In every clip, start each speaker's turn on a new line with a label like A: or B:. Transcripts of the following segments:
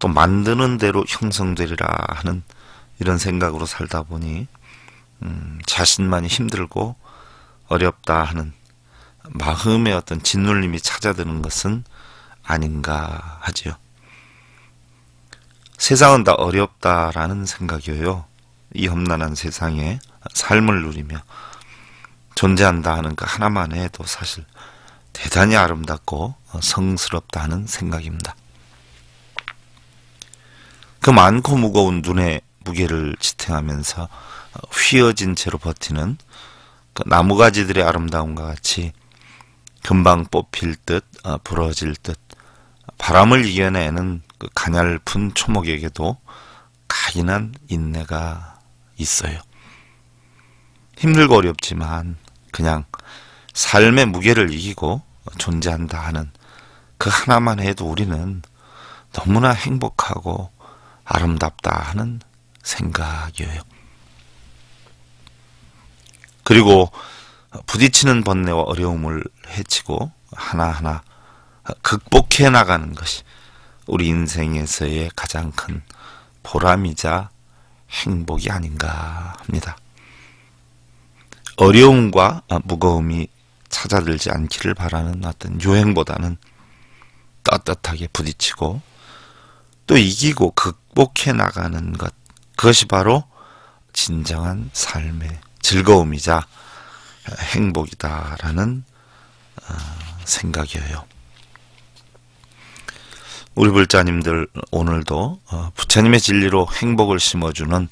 A: 또 만드는 대로 형성되리라 하는 이런 생각으로 살다 보니 음, 자신만이 힘들고 어렵다 하는 마음의 어떤 짓눌림이 찾아드는 것은 아닌가 하지요. 세상은 다 어렵다라는 생각이에요. 이 험난한 세상에 삶을 누리며 존재한다 하는 그 하나만 해도 사실 대단히 아름답고 성스럽다 는 생각입니다. 그 많고 무거운 눈의 무게를 지탱하면서 어, 휘어진 채로 버티는 그 나무가지들의 아름다움과 같이 금방 뽑힐 듯 어, 부러질 듯 바람을 이겨내는 그 가냘픈 초목에게도 가인한 인내가 있어요. 힘들고 어렵지만 그냥 삶의 무게를 이기고 존재한다 하는 그 하나만 해도 우리는 너무나 행복하고 아름답다 하는 생각이에요. 그리고 부딪히는 번뇌와 어려움을 헤치고 하나하나 극복해 나가는 것이 우리 인생에서의 가장 큰 보람이자 행복이 아닌가 합니다. 어려움과 무거움이 찾아들지 않기를 바라는 어떤 유행보다는 떳떳하게 부딪히고 또 이기고 극복해 나가는 것. 그것이 바로 진정한 삶의 즐거움이자 행복이다라는 어, 생각이에요. 우리 불자님들 오늘도 어, 부처님의 진리로 행복을 심어주는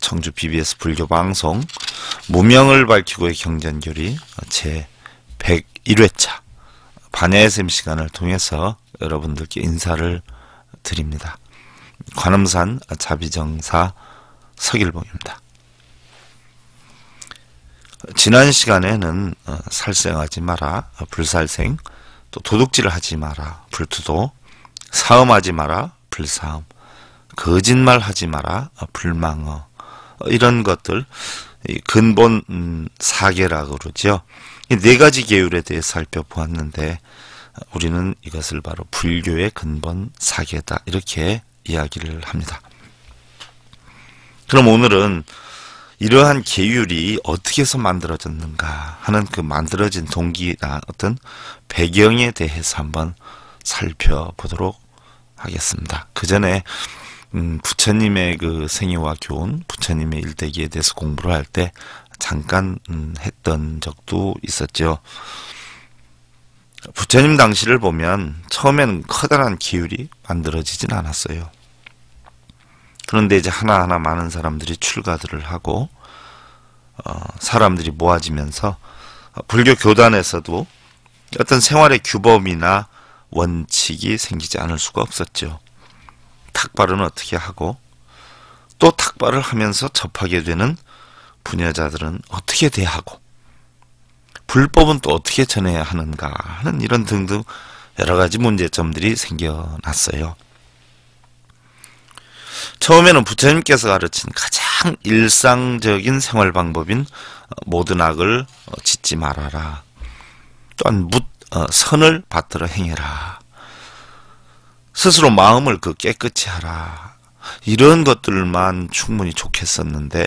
A: 청주 BBS 불교 방송 무명을 밝히고의 경전교리 제 101회차 반야의 샘 시간을 통해서 여러분들께 인사를 드립니다. 관음산 자비정사 서길봉입니다. 지난 시간에는 어, 살생하지 마라, 어, 불살생, 또 도둑질 하지 마라, 불투도, 사음하지 마라, 불사음, 거짓말 하지 마라, 어, 불망어, 이런 것들, 근본 음, 사계라 그러지네 가지 계율에 대해 살펴보았는데, 우리는 이것을 바로 불교의 근본 사계다 이렇게 이야기를 합니다. 그럼 오늘은 이러한 계율이 어떻게 해서 만들어졌는가 하는 그 만들어진 동기나 어떤 배경에 대해서 한번 살펴보도록 하겠습니다. 그 전에 음, 부처님의 그 생애와 교훈, 부처님의 일대기에 대해서 공부를 할 때 잠깐 음, 했던 적도 있었죠. 부처님 당시를 보면 처음에는 커다란 기율이 만들어지진 않았어요. 그런데 이제 하나하나 많은 사람들이 출가들을 하고 어, 사람들이 모아지면서 불교 교단에서도 어떤 생활의 규범이나 원칙이 생기지 않을 수가 없었죠. 탁발은 어떻게 하고 또 탁발을 하면서 접하게 되는 부녀자들은 어떻게 대하고 불법은 또 어떻게 전해야 하는가 하는 이런 등등 여러 가지 문제점들이 생겨났어요. 처음에는 부처님께서 가르친 가장 일상적인 생활 방법인 어, 모든 악을 어, 짓지 말아라. 또한 무, 어, 선을 받들어 행해라. 스스로 마음을 그 깨끗이 하라. 이런 것들만 충분히 좋겠었는데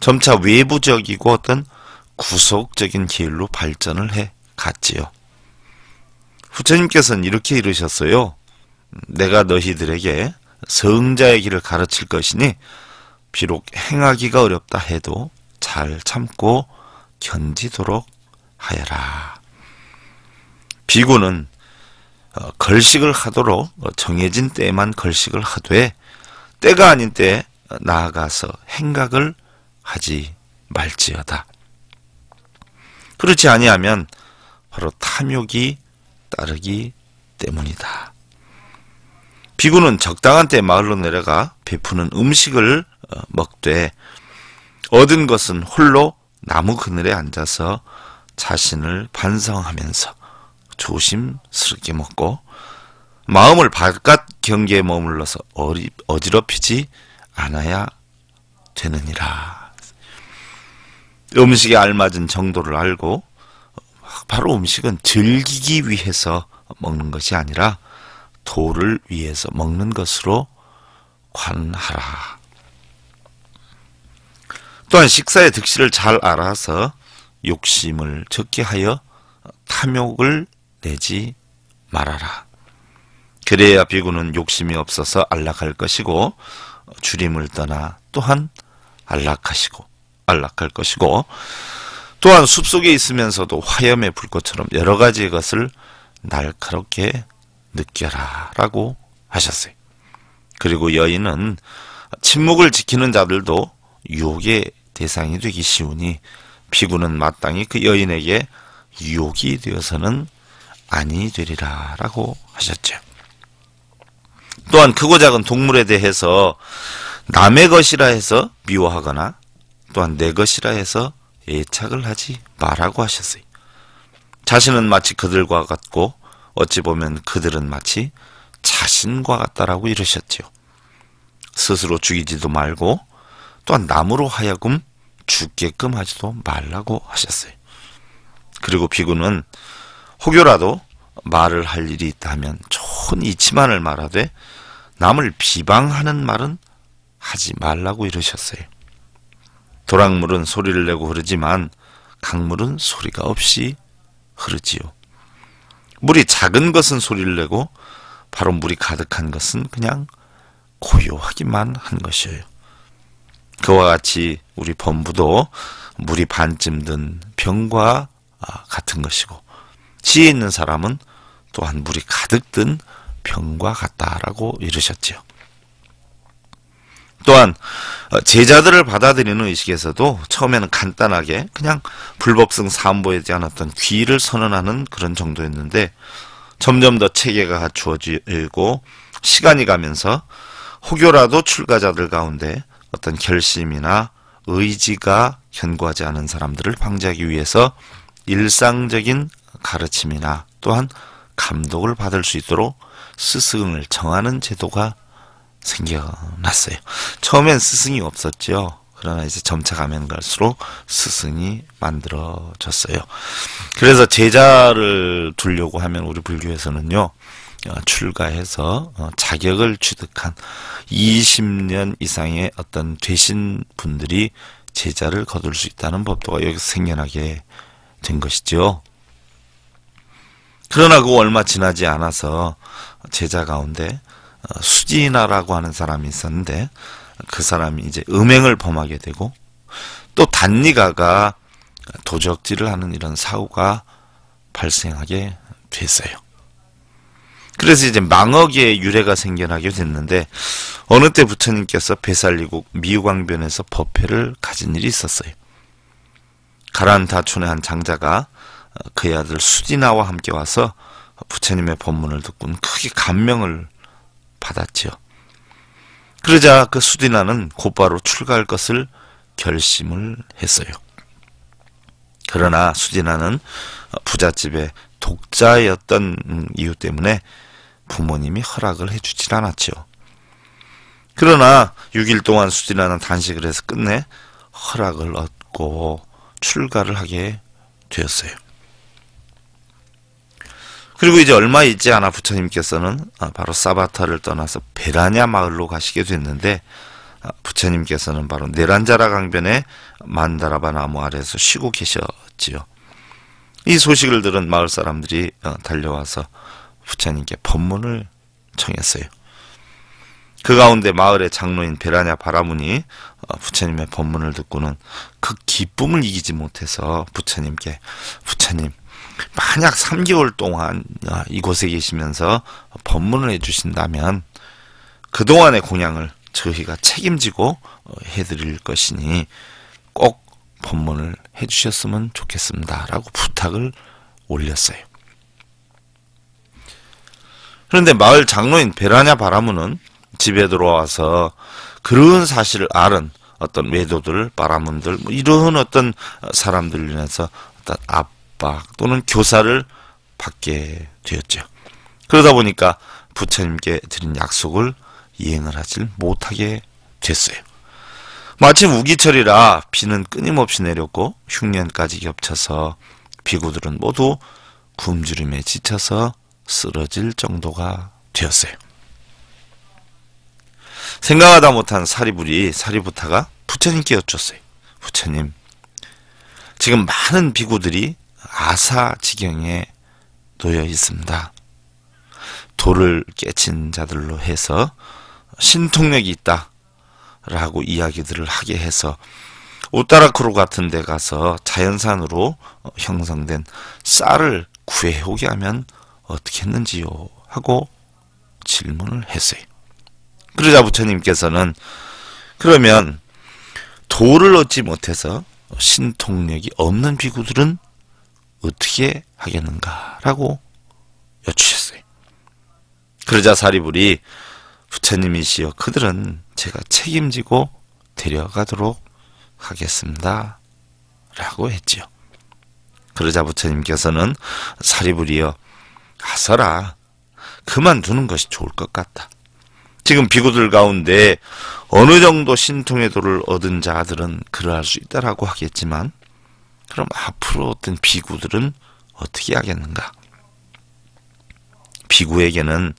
A: 점차 외부적이고 어떤 구속적인 계율로 발전을 해 갔지요. 후처님께서는 이렇게 이르셨어요. 내가 너희들에게 성자의 길을 가르칠 것이니 비록 행하기가 어렵다 해도 잘 참고 견디도록 하여라. 비구는 어, 걸식을 하도록 어, 정해진 때만 걸식을 하되 때가 아닌 때에 나아가서 행각을 하지 말지어다. 그렇지 아니하면 바로 탐욕이 따르기 때문이다. 비구는 적당한 때 마을로 내려가 베푸는 음식을 어, 먹되 얻은 것은 홀로 나무 그늘에 앉아서 자신을 반성하면서 조심스럽게 먹고 마음을 바깥 경계에 머물러서 어지럽히지 않아야 되느니라. 음식에 알맞은 정도를 알고 바로 음식은 즐기기 위해서 먹는 것이 아니라 도를 위해서 먹는 것으로 관하라. 또한 식사의 득실을 잘 알아서 욕심을 적게 하여 탐욕을 내지 말아라. 그래야 비구는 욕심이 없어서 안락할 것이고 주림을 떠나 또한 안락하시고 안락할 것이고 또한 숲속에 있으면서도 화염의 불꽃처럼 여러 가지 것을 날카롭게 느껴라 라고 하셨어요. 그리고 여인은 침묵을 지키는 자들도 유혹의 대상이 되기 쉬우니 피구는 마땅히 그 여인에게 유혹이 되어서는 아니 되리라 라고 하셨죠. 또한 크고 작은 동물에 대해서 남의 것이라 해서 미워하거나 또한 내 것이라 해서 애착을 하지 말라고 하셨어요. 자신은 마치 그들과 같고 어찌 보면 그들은 마치 자신과 같다라고 이르셨지요. 스스로 죽이지도 말고 또한 남으로 하여금 죽게끔 하지도 말라고 하셨어요. 그리고 비구는 혹여라도 말을 할 일이 있다면 좋은 이치만을 말하되 남을 비방하는 말은 하지 말라고 이러셨어요. 도랑물은 소리를 내고 흐르지만 강물은 소리가 없이 흐르지요. 물이 작은 것은 소리를 내고 바로 물이 가득한 것은 그냥 고요하기만 한 것이에요. 그와 같이 우리 범부도 물이 반쯤 든 병과 아, 같은 것이고 지혜 있는 사람은 또한 물이 가득 든 병과 같다라고 이르셨지요. 또한 어, 제자들을 받아들이는 의식에서도 처음에는 간단하게 그냥 불법성 사안보이지 않았던 귀를 선언하는 그런 정도였는데 점점 더 체계가 갖추어지고 시간이 가면서 혹여라도 출가자들 가운데 어떤 결심이나 의지가 견고하지 않은 사람들을 방지하기 위해서 일상적인 가르침이나 또한 감독을 받을 수 있도록 스승을 정하는 제도가 생겨났어요. 처음엔 스승이 없었죠. 그러나 이제 점차 가면 갈수록 스승이 만들어졌어요. 그래서 제자를 두려고 하면 우리 불교에서는요. 어, 출가해서 어, 자격을 취득한 20년 이상의 어떤 되신 분들이 제자를 거둘 수 있다는 법도가 여기서 생겨나게 된 것이죠. 그러나 그 얼마 지나지 않아서 제자 가운데 어, 수지나라고 하는 사람이 있었는데 그 사람이 이제 음행을 범하게 되고 또 단니가가 도적질을 하는 이런 사고가 발생하게 됐어요. 그래서 이제 망어기의 유래가 생겨나게 됐는데 어느 때 부처님께서 배살리국 미우광변에서 법회를 가진 일이 있었어요. 가란다촌의 한 장자가 그의 아들 수디나와 함께 와서 부처님의 법문을 듣고는 크게 감명을 받았지요. 그러자 그 수디나는 곧바로 출가할 것을 결심을 했어요. 그러나 수디나는 부잣집의 독자였던 이유 때문에 부모님이 허락을 해주질 않았지요. 그러나 6일 동안 수디나는 단식을 해서 끝내 허락을 얻고 출가를 하게 되었어요. 그리고 이제 얼마 있지 않아 부처님께서는 아, 바로 사바타를 떠나서 베라냐 마을로 가시게 됐는데 아, 부처님께서는 바로 네란자라 강변에 만다라바 나무 아래에서 쉬고 계셨지요. 이 소식을 들은 마을 사람들이 어, 달려와서 부처님께 법문을 청했어요. 그 가운데 마을의 장로인 베라냐 바라문이 어, 부처님의 법문을 듣고는 그 기쁨을 이기지 못해서 부처님께 부처님 만약 3개월 동안 아, 이곳에 계시면서 법문을 해주신다면 그동안의 공양을 저희가 책임지고 어, 해드릴 것이니 꼭 법문을 해주셨으면 좋겠습니다. 라고 부탁을 올렸어요. 그런데 마을 장로인 베라냐 바라문은 집에 들어와서 그런 사실을 아는 어떤 외도들, 바라문들, 뭐 이런 어떤 사람들 인해서 어떤 압, 압박 또는 교사를 받게 되었죠. 그러다 보니까 부처님께 드린 약속을 이행을 하질 못하게 됐어요. 마침 우기철이라 비는 끊임없이 내렸고 흉년까지 겹쳐서 비구들은 모두 굶주림에 지쳐서 쓰러질 정도가 되었어요. 생각하다 못한 사리불이 사리부타가 부처님께 여쭈었어요. 부처님, 지금 많은 비구들이 아사 지경에 놓여 있습니다. 돌을 깨친 자들로 해서 신통력이 있다. 라고 이야기들을 하게 해서 오따라크로 같은 데 가서 자연산으로 형성된 쌀을 구해오게 하면 어떻게 했는지요? 하고 질문을 했어요. 그러자 부처님께서는 그러면 도를 얻지 못해서 신통력이 없는 비구들은 어떻게 하겠는가라고 여쭈셨어요. 그러자 사리불이 부처님이시여 그들은 제가 책임지고 데려가도록 하겠습니다. 라고 했지요. 그러자 부처님께서는 사리불이여 가서라 그만두는 것이 좋을 것 같다. 지금 비구들 가운데 어느 정도 신통의 도를 얻은 자들은 그러할 수 있다라고 하겠지만 그럼 앞으로 어떤 비구들은 어떻게 하겠는가? 비구에게는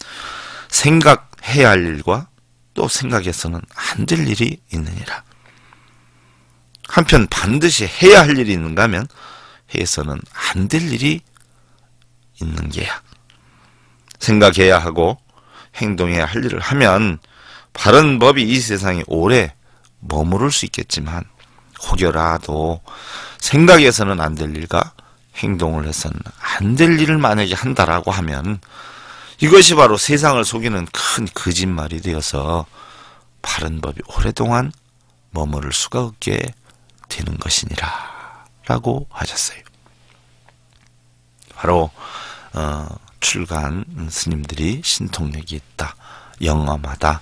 A: 생각해야 할 일과 또 생각해서는 안 될 일이 있느니라. 한편 반드시 해야 할 일이 있는가 하면 해서는 안 될 일이 있는 게야. 생각해야 하고 행동해야 할 일을 하면 바른 법이 이 세상에 오래 머무를 수 있겠지만 혹여라도 생각에서는 안 될 일과 행동을 해서는 안 될 일을 만약에 한다라고 하면 이것이 바로 세상을 속이는 큰 거짓말이 되어서 바른 법이 오랫동안 머무를 수가 없게 되는 것이니라 라고 하셨어요. 바로 어, 출간 스님들이 신통력이 있다. 영험하다.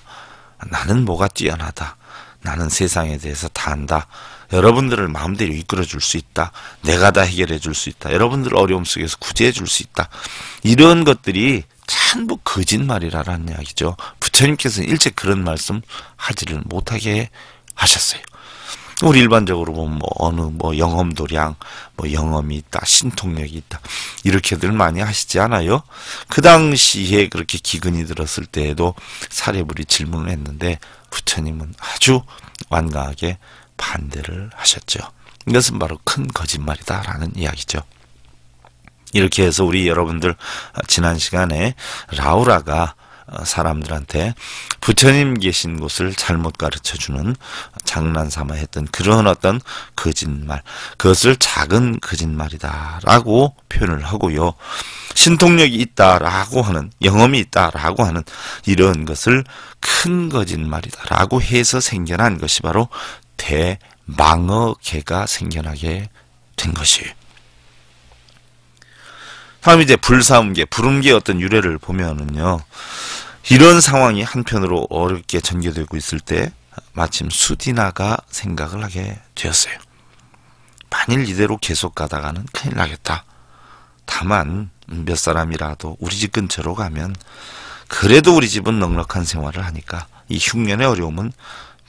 A: 나는 뭐가 뛰어나다. 나는 세상에 대해서 다 안다. 여러분들을 마음대로 이끌어 줄 수 있다. 내가 다 해결해 줄 수 있다. 여러분들 어려움 속에서 구제해 줄 수 있다. 이런 것들이 전부 거짓말이라는 이야기죠. 부처님께서는 일체 그런 말씀 하지를 못하게 하셨어요. 우리 일반적으로 보면 뭐 어느 뭐 영험도량, 뭐 영험이 있다, 신통력이 있다 이렇게들 많이 하시지 않아요? 그 당시에 그렇게 기근이 들었을 때에도 사례불이 질문을 했는데 부처님은 아주 완강하게 반대를 하셨죠. 이것은 바로 큰 거짓말이다라는 이야기죠. 이렇게 해서 우리 여러분들 지난 시간에 라우라가 사람들한테 부처님 계신 곳을 잘못 가르쳐 주는 장난 삼아 했던 그런 어떤 거짓말, 그것을 작은 거짓말이다라고 표현을 하고요. 신통력이 있다라고 하는, 영험이 있다라고 하는 이런 것을 큰 거짓말이다라고 해서 생겨난 것이 바로 대망어계가 생겨나게 된 것이. 다음 이제 불사음계, 부름계 어떤 유래를 보면은요. 이런 상황이 한편으로 어렵게 전개되고 있을 때 마침 수디나가 생각을 하게 되었어요. 만일 이대로 계속 가다가는 큰일 나겠다. 다만 몇 사람이라도 우리 집 근처로 가면 그래도 우리 집은 넉넉한 생활을 하니까 이 흉년의 어려움은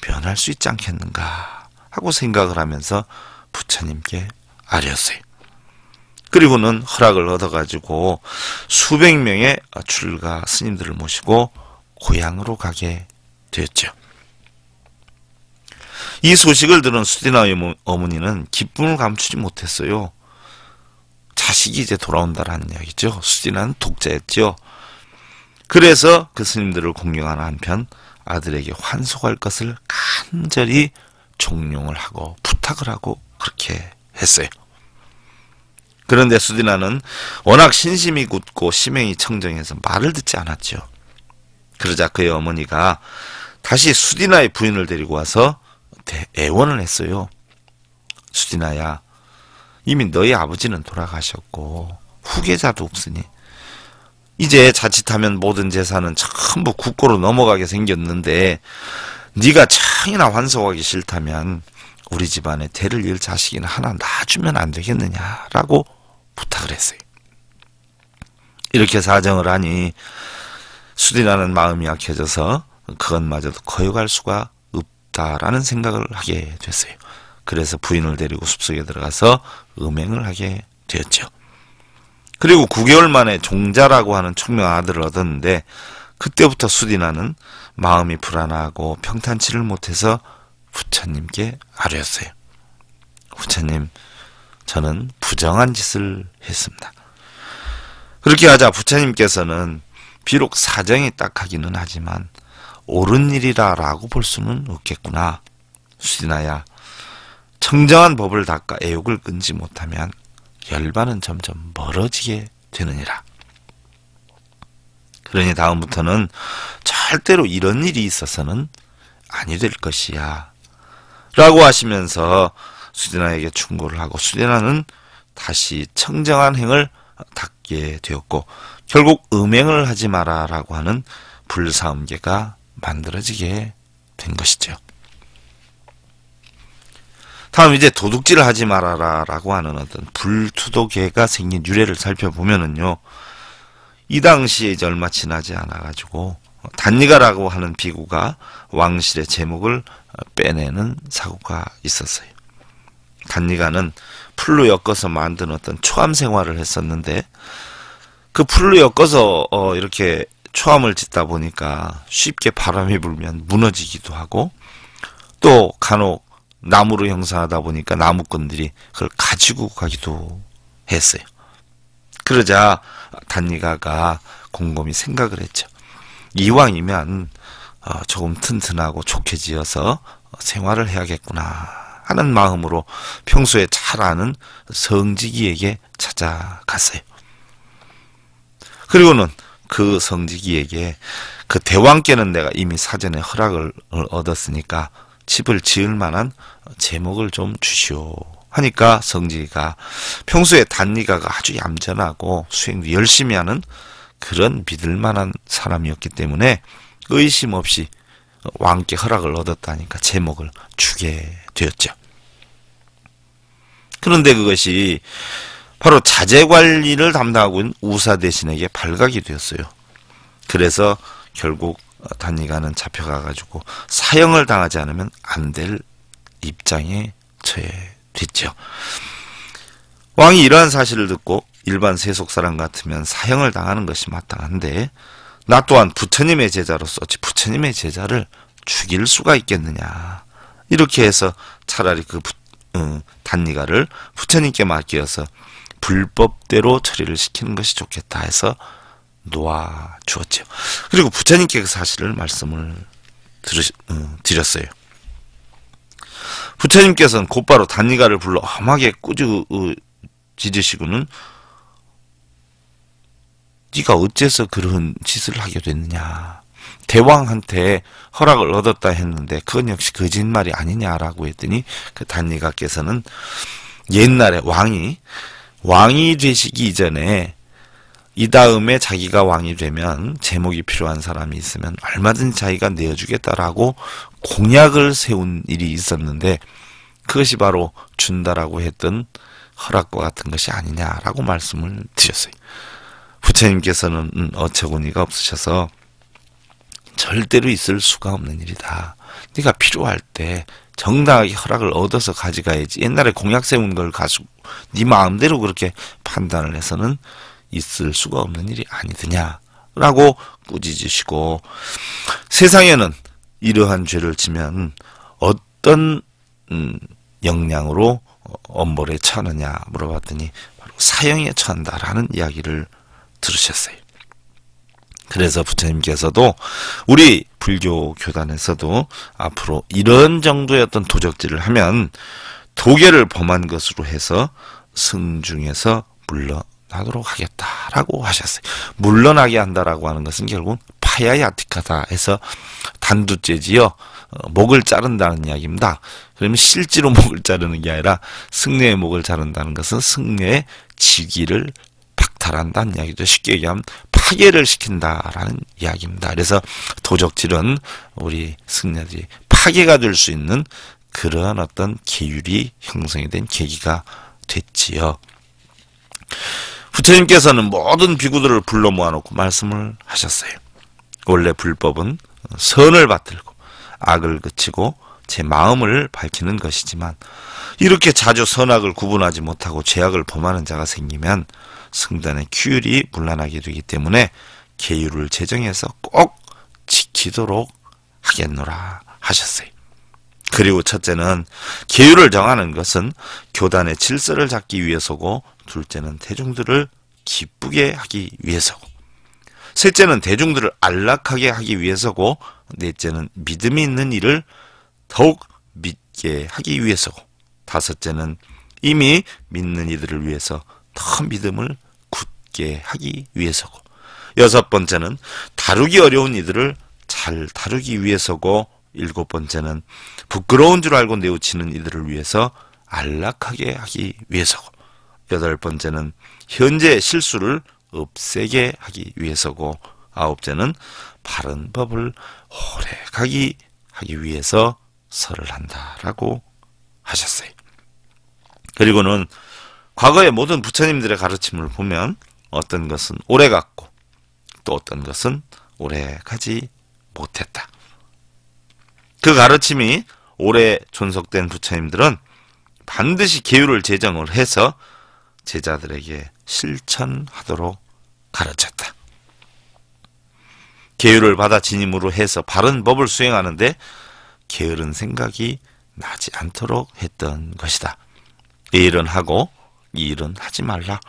A: 변할 수 있지 않겠는가 하고 생각을 하면서 부처님께 아뢰었어요. 그리고는 허락을 얻어가지고 수백 명의 출가 스님들을 모시고 고향으로 가게 되었죠. 이 소식을 들은 수디나 어머니는 기쁨을 감추지 못했어요. 자식이 이제 돌아온다라는 이야기죠. 수디나는 독자였죠. 그래서 그 스님들을 공경하는 한편 아들에게 환속할 것을 간절히 종용을 하고 부탁을 하고 그렇게 했어요. 그런데 수디나는 워낙 신심이 굳고 심행이 청정해서 말을 듣지 않았죠. 그러자 그의 어머니가 다시 수디나의 부인을 데리고 와서 애원을 했어요. 수디나야, 이미 너희 아버지는 돌아가셨고 후계자도 없으니 이제 자칫하면 모든 재산은 전부 국고로 넘어가게 생겼는데 네가 창이나 환속하기 싫다면 우리 집안에 대를 이을 자식이나 하나 놔주면 안 되겠느냐라고 부탁을 했어요. 이렇게 사정을 하니 수디라는 마음이 약해져서 그것마저도 거역할 수가 없다라는 생각을 하게 됐어요. 그래서 부인을 데리고 숲속에 들어가서 음행을 하게 되었죠. 그리고 9개월 만에 종자라고 하는 총명 아들을 얻었는데 그때부터 수디나는 마음이 불안하고 평탄치를 못해서 부처님께 아뢰었어요. 부처님, 저는 부정한 짓을 했습니다. 그렇게 하자 부처님께서는 비록 사정이 딱하기는 하지만 옳은 일이라라고 볼 수는 없겠구나. 수진나야 청정한 법을 닦아 애욕을 끊지 못하면 열반은 점점 멀어지게 되느니라. 그러니 다음부터는 절대로 이런 일이 있어서는 아니 될 것이야. 라고 하시면서 수디나에게 충고를 하고 수디나는 다시 청정한 행을 닦게 되었고 결국 음행을 하지 마라라고 하는 불사음계가 만들어지게 된 것이죠. 다음 이제 도둑질을 하지 말아라라고 하는 어떤 불투도계가 생긴 유래를 살펴보면은요. 이 당시에 이제 얼마 지나지 않아 가지고 단니가라고 하는 비구가 왕실의 제목을 빼내는 사고가 있었어요. 단니가는 풀로 엮어서 만든 어떤 초암 생활을 했었는데 그 풀로 엮어서 어 이렇게 초암을 짓다 보니까 쉽게 바람이 불면 무너지기도 하고 또 간혹 나무로 형상하다 보니까 나무꾼들이 그걸 가지고 가기도 했어요. 그러자 단니가가 곰곰이 생각을 했죠. 이왕이면 어, 조금 튼튼하고 좋게 지어서 생활을 해야겠구나 하는 마음으로 평소에 잘 아는 성지기에게 찾아갔어요. 그리고는 그 성지기에게 그 대왕께는 내가 이미 사전에 허락을 얻었으니까 집을 지을 만한 제목을 좀 주시오. 하니까 성지가 평소에 단니가가 아주 얌전하고 수행도 열심히 하는 그런 믿을 만한 사람이었기 때문에 의심 없이 왕께 허락을 얻었다니까 제목을 주게 되었죠. 그런데 그것이 바로 자재 관리를 담당하고 있는 우사 대신에게 발각이 되었어요. 그래서 결국 단니가는 잡혀가가지고 사형을 당하지 않으면 안 될 입장에 처해 됐죠. 왕이 이러한 사실을 듣고 일반 세속 사람 같으면 사형을 당하는 것이 마땅한데 나 또한 부처님의 제자로서 어찌 부처님의 제자를 죽일 수가 있겠느냐 이렇게 해서 차라리 그 부, 어, 단니가를 부처님께 맡기어서 불법대로 처리를 시키는 것이 좋겠다 해서 놓아 주었죠. 그리고 부처님께 그 사실을 말씀을 들으시, 어, 드렸어요. 부처님께서는 곧바로 단니가를 불러 험하게 꾸짖으시고는 네가 어째서 그런 짓을 하게 됐느냐 대왕한테 허락을 얻었다 했는데 그건 역시 거짓말이 아니냐라고 했더니 그 단니가께서는 옛날에 왕이 왕이 되시기 이전에 이 다음에 자기가 왕이 되면 제목이 필요한 사람이 있으면 얼마든지 자기가 내어주겠다라고 공약을 세운 일이 있었는데 그것이 바로 준다라고 했던 허락과 같은 것이 아니냐라고 말씀을 드렸어요. 부처님께서는 음, 어처구니가 없으셔서 절대로 있을 수가 없는 일이다. 네가 필요할 때 정당하게 허락을 얻어서 가져가야지. 옛날에 공약 세운 걸 가지고 네 마음대로 그렇게 판단을 해서는 있을 수가 없는 일이 아니더냐라고 꾸짖으시고 세상에는 이러한 죄를 지면 어떤 음, 영량으로 엄벌에 처하느냐 물어봤더니 바로 사형에 처한다라는 이야기를 들으셨어요. 그래서 부처님께서도 우리 불교 교단에서도 앞으로 이런 정도의 어떤 도적질을 하면 도계를 범한 것으로 해서 승중에서 물러 나도록 하겠다라고 하셨어요. 물러나게 한다라고 하는 것은 결국 파야야티카다 해서 단두째지요. 어, 목을 자른다는 이야기입니다. 그러면 실제로 목을 자르는 게 아니라 승려의 목을 자른다는 것은 승려의 직위를 박탈한다는 이야기죠. 쉽게 얘기하면 파괴를 시킨다라는 이야기입니다. 그래서 도적질은 우리 승려들이 파괴가 될 수 있는 그러한 어떤 계율이 형성이 된 계기가 됐지요. 부처님께서는 모든 비구들을 불러 모아놓고 말씀을 하셨어요. 원래 불법은 선을 받들고 악을 그치고 제 마음을 밝히는 것이지만 이렇게 자주 선악을 구분하지 못하고 죄악을 범하는 자가 생기면 승단의 규율이 물란하게 되기 때문에 계율을 제정해서 꼭 지키도록 하겠노라 하셨어요. 그리고 첫째는 계율을 정하는 것은 교단의 질서를 잡기 위해서고 둘째는 대중들을 기쁘게 하기 위해서고 셋째는 대중들을 안락하게 하기 위해서고 넷째는 믿음이 있는 일을 더욱 믿게 하기 위해서고 다섯째는 이미 믿는 이들을 위해서 더 믿음을 굳게 하기 위해서고 여섯 번째는 다루기 어려운 이들을 잘 다루기 위해서고 일곱 번째는 부끄러운 줄 알고 내우치는 이들을 위해서 안락하게 하기 위해서고 여덟 번째는 현재 실수를 없애게 하기 위해서고 아홉째는 바른 법을 오래 가기 하기 위해서 설을 한다라고 하셨어요. 그리고는 과거의 모든 부처님들의 가르침을 보면 어떤 것은 오래 갔고 또 어떤 것은 오래 가지 못했다. 그 가르침이 오래 존속된 부처님들은 반드시 계율을 제정을 해서 제자들에게 실천하도록 가르쳤다. 계율을 받아 지님으로 해서 바른 법을 수행하는데 게으른 생각이 나지 않도록 했던 것이다. 이 일은 하고 이 일은 하지 말라.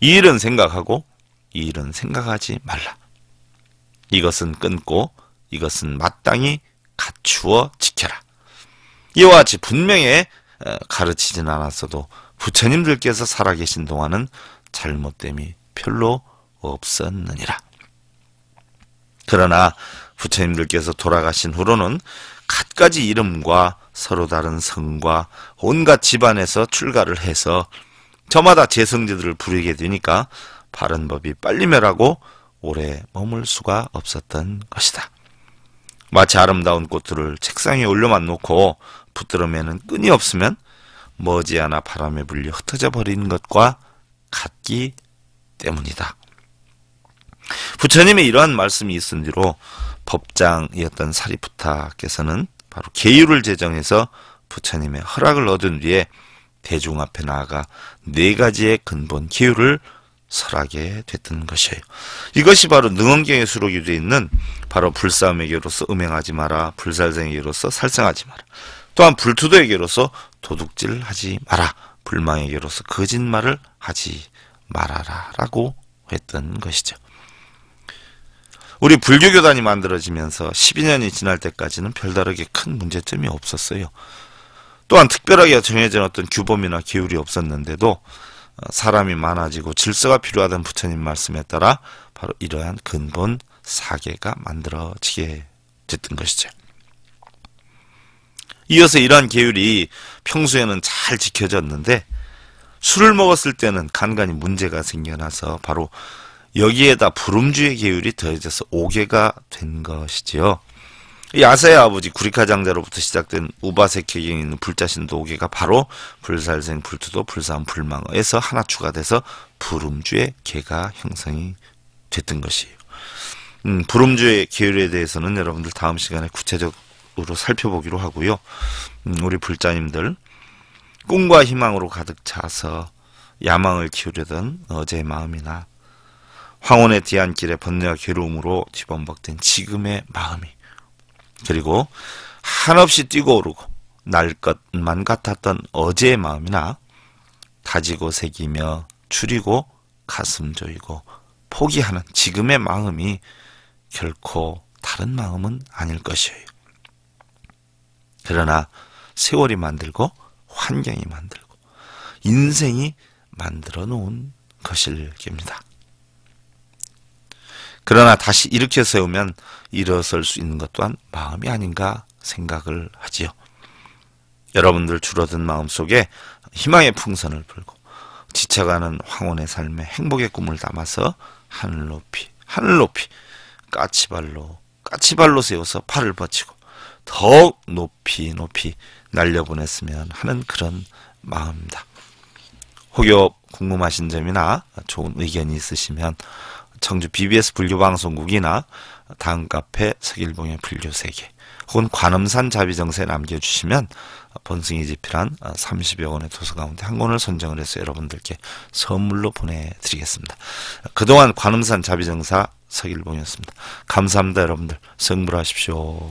A: 이 일은 생각하고 이 일은 생각하지 말라. 이것은 끊고 이것은 마땅히 갖추어 지켜라. 이와 같이 분명히 어, 가르치진 않았어도 부처님들께서 살아계신 동안은 잘못됨이 별로 없었느니라. 그러나 부처님들께서 돌아가신 후로는 갖가지 이름과 서로 다른 성과 온갖 집안에서 출가를 해서 저마다 재성제들을 부리게 되니까 바른 법이 빨리 멸하고 오래 머물 수가 없었던 것이다. 마치 아름다운 꽃들을 책상 에 올려만 놓고 붙들음에는 끈이 없으면 머지않아 바람에 불려 흩어져 버리는 것과 같기 때문이다. 부처님의 이러한 말씀이 있은 뒤로 법장이었던 사리부타께서는 바로 계율을 제정해서 부처님의 허락을 얻은 뒤에 대중 앞에 나아가 네 가지의 근본 계율을 설하게 됐던 것이에요. 이것이 바로 능원경에 수록이 되어 있는 바로 불사함에게로서 음행하지 마라, 불살생에게로서 살생하지 마라. 또한 불투도에게로서 도둑질하지 마라, 불망에게로서 거짓말을 하지 말아라라고 했던 것이죠. 우리 불교교단이 만들어지면서 12년이 지날 때까지는 별다르게 큰 문제점이 없었어요. 또한 특별하게 정해져 어떤 규범이나 기율이 없었는데도 사람이 많아지고 질서가 필요하던 부처님 말씀에 따라 바로 이러한 근본 사계가 만들어지게 됐던 것이죠. 이어서 이러한 계율이 평소에는 잘 지켜졌는데 술을 먹었을 때는 간간히 문제가 생겨나서 바로 여기에다 불음주의 계율이 더해져서 오개가 된 것이지요. 야세의 아버지 구리카 장자로부터 시작된 우바세키에 있는 불자신도 5개가 바로 불살생, 불투도, 불사함, 불망어에서 하나 추가돼서 불음주의 개가 형성이 됐던 것이에요. 음, 불음주의 계율에 대해서는 여러분들 다음 시간에 구체적으로 살펴보기로 하고요. 음, 우리 불자님들 꿈과 희망으로 가득 차서 야망을 키우려던 어제의 마음이나 황혼의 뒤안길에 번뇌와 괴로움으로 뒤범벅된 지금의 마음이 그리고 한없이 뛰고 오르고 날 것만 같았던 어제의 마음이나 다지고 새기며 추리고 가슴 조이고 포기하는 지금의 마음이 결코 다른 마음은 아닐 것이에요. 그러나 세월이 만들고 환경이 만들고 인생이 만들어 놓은 것일 겁니다. 그러나 다시 일으켜 세우면 일어설 수 있는 것 또한 마음이 아닌가 생각을 하지요. 여러분들 줄어든 마음 속에 희망의 풍선을 불고 지쳐가는 황혼의 삶에 행복의 꿈을 담아서 하늘 높이, 하늘 높이 까치발로, 까치발로 세워서 팔을 뻗치고 더욱 높이 높이 날려보냈으면 하는 그런 마음입니다. 혹여 궁금하신 점이나 좋은 의견이 있으시면 청주 BBS 불교방송국이나 다음 카페 서길봉의 불교세계 혹은 관음산 자비정세 남겨주시면 본승이 집필한 30여 권의 도서 가운데 한 권을 선정을 해서 여러분들께 선물로 보내드리겠습니다. 그동안 관음산 자비정사 서길봉이었습니다. 감사합니다 여러분들. 성불하십시오.